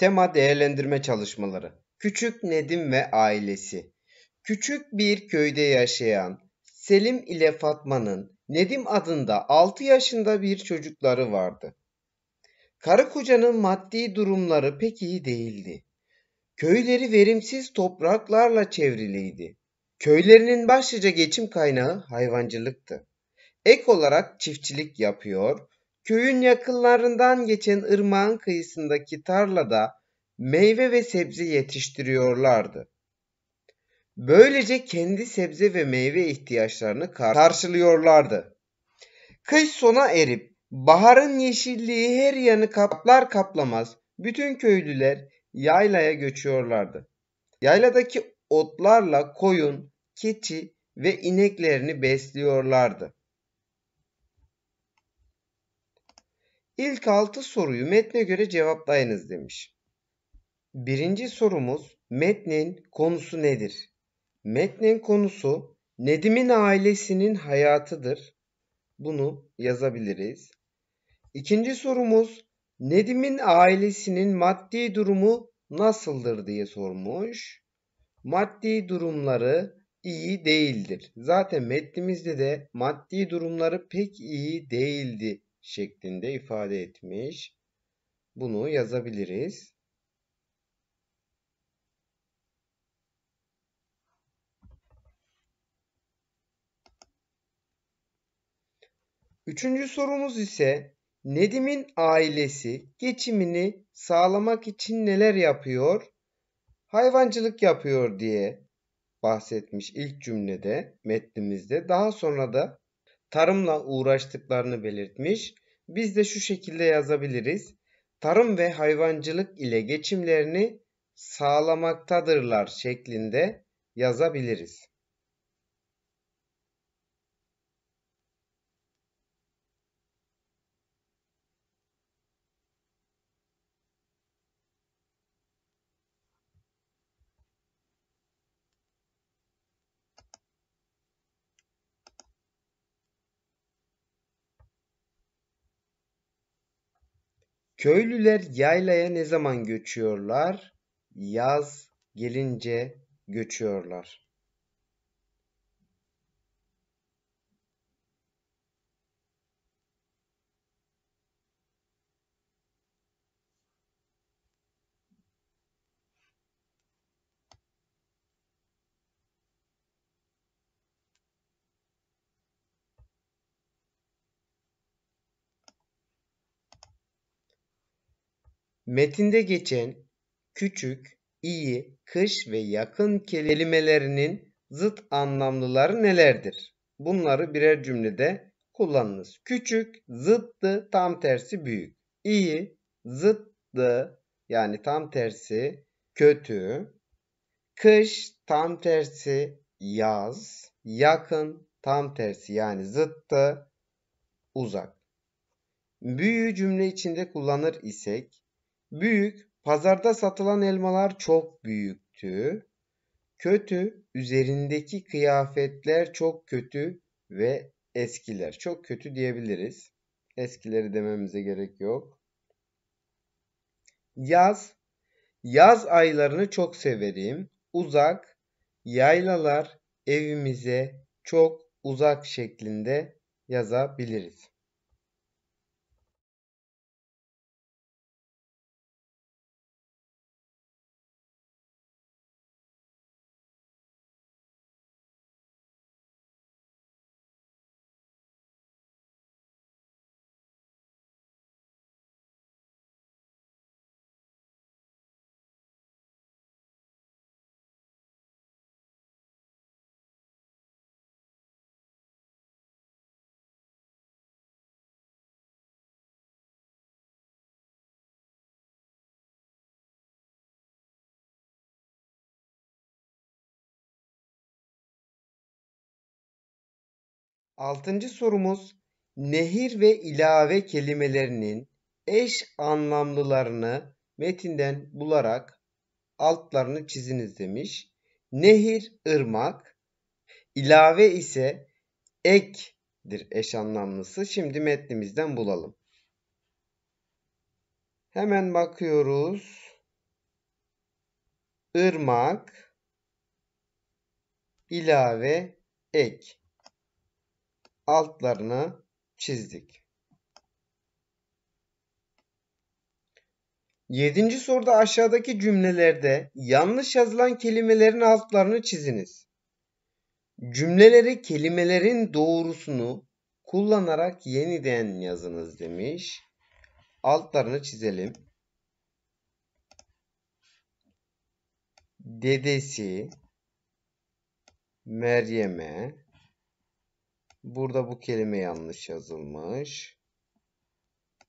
Tema değerlendirme çalışmaları. Küçük Nedim ve ailesi. Küçük bir köyde yaşayan Selim ile Fatma'nın Nedim adında 6 yaşında bir çocukları vardı. Karı kocanın maddi durumları pek iyi değildi. Köyleri verimsiz topraklarla çevriliydi. Köylerinin başlıca geçim kaynağı hayvancılıktı. Ek olarak çiftçilik yapıyor, Köyün yakınlarından geçen ırmağın kıyısındaki tarlada meyve ve sebze yetiştiriyorlardı. Böylece kendi sebze ve meyve ihtiyaçlarını karşılıyorlardı. Kış sona erip baharın yeşilliği her yanı kaplar kaplamaz bütün köylüler yaylaya göçüyorlardı. Yayladaki otlarla koyun, keçi ve ineklerini besliyorlardı. İlk 6 soruyu metne göre cevaplayınız demiş. Birinci sorumuz metnin konusu nedir? Metnin konusu Nedim'in ailesinin hayatıdır. Bunu yazabiliriz. İkinci sorumuz Nedim'in ailesinin maddi durumu nasıldır diye sormuş. Maddi durumları iyi değildir. Zaten metnimizde de maddi durumları pek iyi değildi şeklinde ifade etmiş. Bunu yazabiliriz. Üçüncü sorumuz ise Nedim'in ailesi geçimini sağlamak için neler yapıyor? Hayvancılık yapıyor diye bahsetmiş ilk cümlede metnimizde. Daha sonra da tarımla uğraştıklarını belirtmiş. Biz de şu şekilde yazabiliriz. Tarım ve hayvancılık ile geçimlerini sağlamaktadırlar şeklinde yazabiliriz. Köylüler yaylaya ne zaman göçüyorlar? Yaz gelince göçüyorlar. Metinde geçen küçük, iyi, kış ve yakın kelimelerinin zıt anlamlıları nelerdir? Bunları birer cümlede kullanınız. Küçük, zıttı, tam tersi büyük. İyi, zıttı, yani tam tersi kötü. Kış, tam tersi yaz. Yakın, tam tersi yani zıttı, uzak. Büyü cümle içinde kullanır isek Büyük, pazarda satılan elmalar çok büyüktü. Kötü, üzerindeki kıyafetler çok kötü ve eskiler. Çok kötü diyebiliriz. Eskileri dememize gerek yok. Yaz, yaz aylarını çok severim. Uzak, yaylalar evimize çok uzak şeklinde yazabiliriz. Altıncı sorumuz nehir ve ilave kelimelerinin eş anlamlılarını metinden bularak altlarını çiziniz demiş. Nehir ırmak, ilave ise ektir eş anlamlısı. Şimdi metnimizden bulalım. Hemen bakıyoruz. Irmak ilave ek altlarını çizdik. Yedinci soruda aşağıdaki cümlelerde yanlış yazılan kelimelerin altlarını çiziniz. Cümleleri kelimelerin doğrusunu kullanarak yeniden yazınız demiş. Altlarını çizelim. Dedesi Meryem'e Burada bu kelime yanlış yazılmış.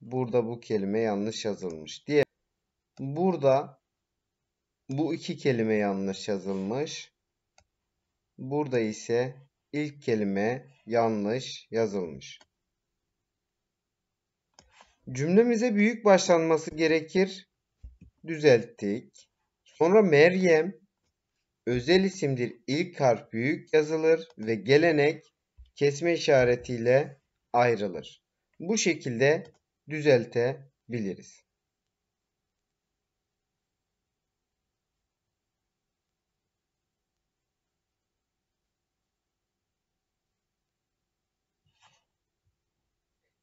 Burada bu kelime yanlış yazılmış. Diye burada bu iki kelime yanlış yazılmış. Burada ise ilk kelime yanlış yazılmış. Cümlemize büyük başlanması gerekir. Düzelttik. Sonra Meryem özel isimdir. İlk harf büyük yazılır ve gelenek kesme işaretiyle ayrılır. Bu şekilde düzeltebiliriz.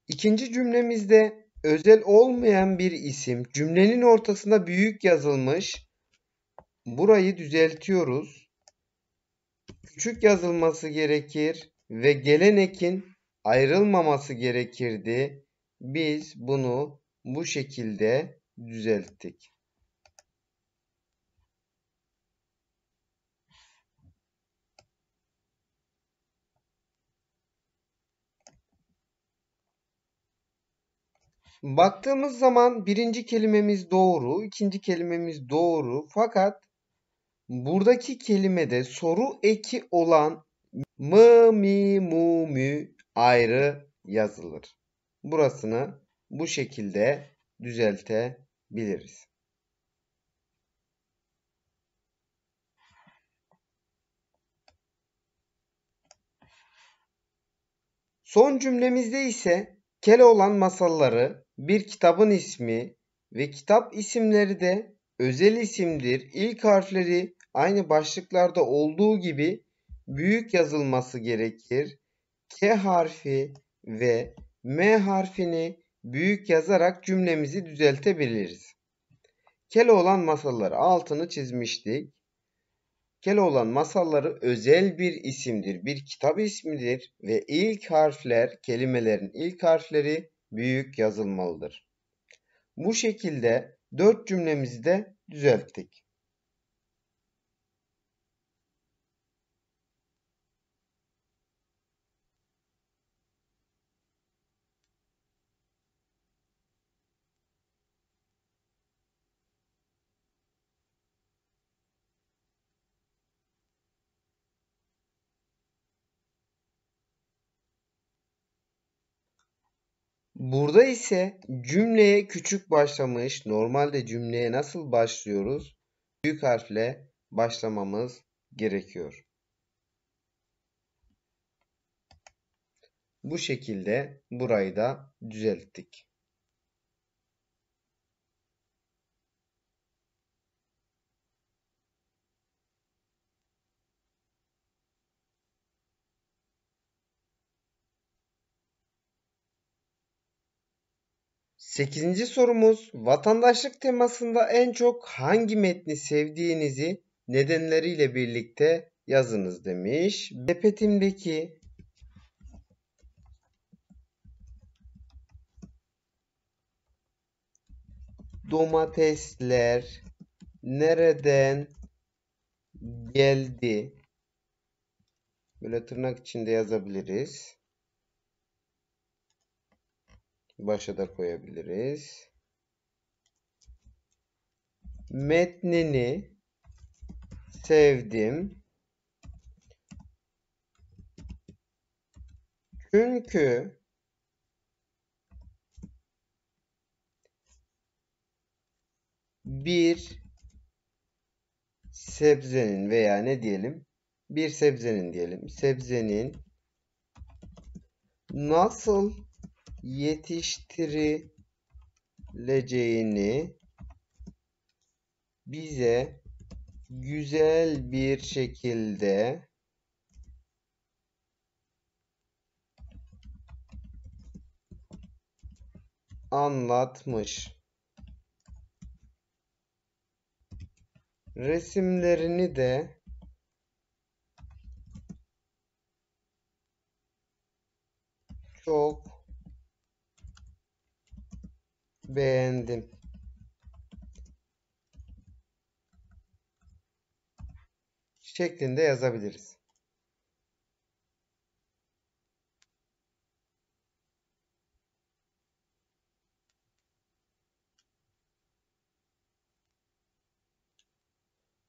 İkinci cümlemizde özel olmayan bir isim cümlenin ortasında büyük yazılmış. Burayı düzeltiyoruz. Küçük yazılması gerekir ve gelenekin ayrılmaması gerekirdi. Biz bunu bu şekilde düzelttik. Baktığımız zaman birinci kelimemiz doğru, ikinci kelimemiz doğru. Fakat buradaki kelimede soru eki olan mı, mi, mu, mü ayrı yazılır. Burasını bu şekilde düzeltebiliriz. Son cümlemizde ise kele olan masalları, bir kitabın ismi ve kitap isimleri de özel isimdir. İlk harfleri aynı başlıklarda olduğu gibi büyük yazılması gerekir. K harfi ve M harfini büyük yazarak cümlemizi düzeltebiliriz. Keloğlan masalları altını çizmiştik. Keloğlan masalları özel bir isimdir, bir kitap ismidir ve ilk harfler, kelimelerin ilk harfleri büyük yazılmalıdır. Bu şekilde dört cümlemizi de düzelttik. Burada ise cümleye küçük başlamış. Normalde cümleye nasıl başlıyoruz? Büyük harfle başlamamız gerekiyor. Bu şekilde burayı da düzelttik. 8. sorumuz vatandaşlık temasında en çok hangi metni sevdiğinizi nedenleriyle birlikte yazınız demiş. Depetimdeki domatesler nereden geldi? Böyle tırnak içinde yazabiliriz başa da koyabiliriz. Metnini sevdim. Çünkü bir sebzenin veya ne diyelim bir sebzenin diyelim sebzenin nasıl yetiştirileceğini bize güzel bir şekilde anlatmış. Resimlerini de çok beğendim. şeklinde yazabiliriz.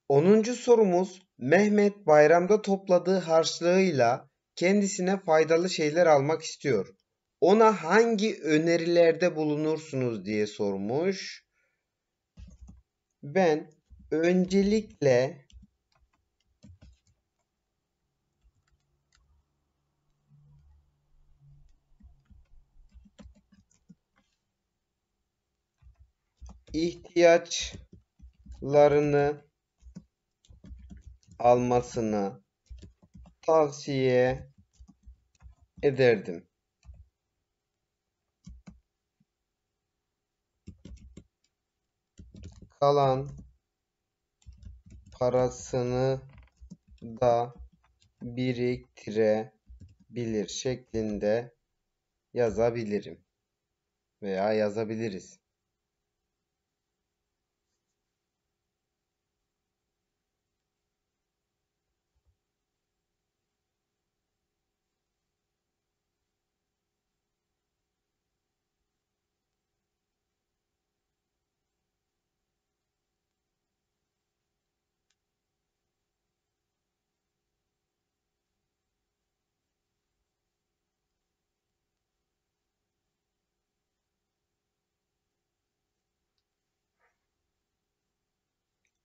Onuncu sorumuz Mehmet bayramda topladığı harçlığıyla kendisine faydalı şeyler almak istiyor. Ona hangi önerilerde bulunursunuz diye sormuş. Ben öncelikle ihtiyaçlarını almasını tavsiye ederdim. kalan parasını da biriktirebilir şeklinde yazabilirim veya yazabiliriz.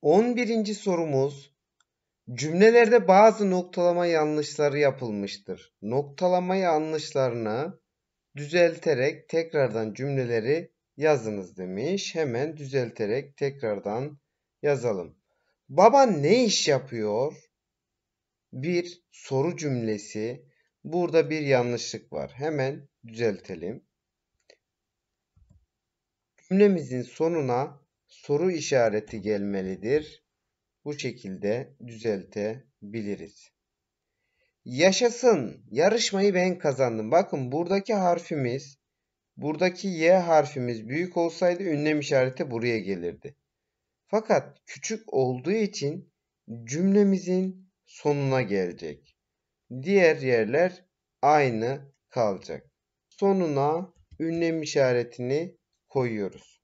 11. sorumuz cümlelerde bazı noktalama yanlışları yapılmıştır. Noktalama yanlışlarını düzelterek tekrardan cümleleri yazınız demiş. Hemen düzelterek tekrardan yazalım. Baba ne iş yapıyor? Bir soru cümlesi. Burada bir yanlışlık var. Hemen düzeltelim. Cümlemizin sonuna soru işareti gelmelidir. Bu şekilde düzeltebiliriz. Yaşasın. Yarışmayı ben kazandım. Bakın buradaki harfimiz, buradaki Y harfimiz büyük olsaydı ünlem işareti buraya gelirdi. Fakat küçük olduğu için cümlemizin sonuna gelecek. Diğer yerler aynı kalacak. Sonuna ünlem işaretini koyuyoruz.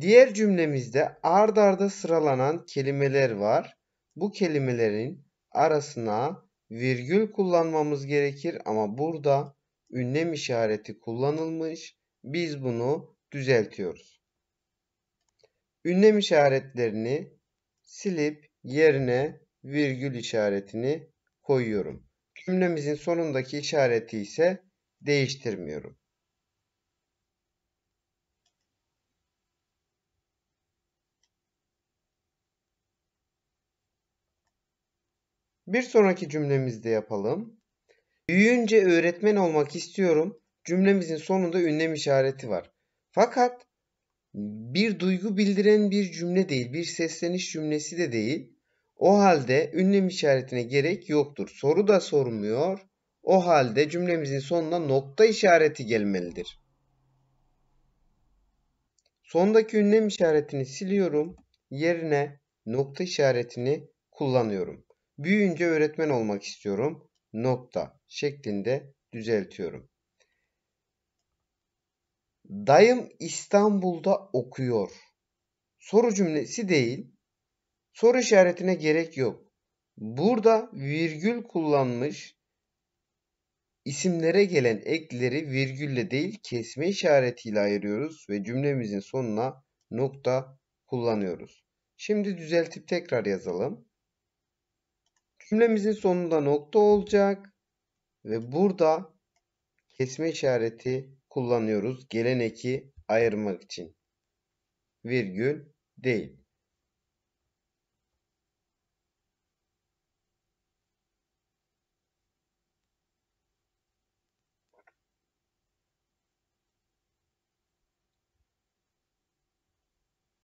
Diğer cümlemizde ard arda sıralanan kelimeler var. Bu kelimelerin arasına virgül kullanmamız gerekir ama burada ünlem işareti kullanılmış. Biz bunu düzeltiyoruz. Ünlem işaretlerini silip yerine virgül işaretini koyuyorum. Cümlemizin sonundaki işareti ise değiştirmiyorum. Bir sonraki cümlemizde yapalım. Büyüyünce öğretmen olmak istiyorum cümlemizin sonunda ünlem işareti var. Fakat bir duygu bildiren bir cümle değil, bir sesleniş cümlesi de değil. O halde ünlem işaretine gerek yoktur. Soru da sormuyor. O halde cümlemizin sonuna nokta işareti gelmelidir. Sondaki ünlem işaretini siliyorum. Yerine nokta işaretini kullanıyorum. Büyüyünce öğretmen olmak istiyorum. Nokta şeklinde düzeltiyorum. Dayım İstanbul'da okuyor. Soru cümlesi değil. Soru işaretine gerek yok. Burada virgül kullanmış isimlere gelen ekleri virgülle değil kesme işaretiyle ayırıyoruz ve cümlemizin sonuna nokta kullanıyoruz. Şimdi düzeltip tekrar yazalım. Cümlemizin sonunda nokta olacak. Ve burada kesme işareti kullanıyoruz. geleneki ayırmak için. Virgül değil.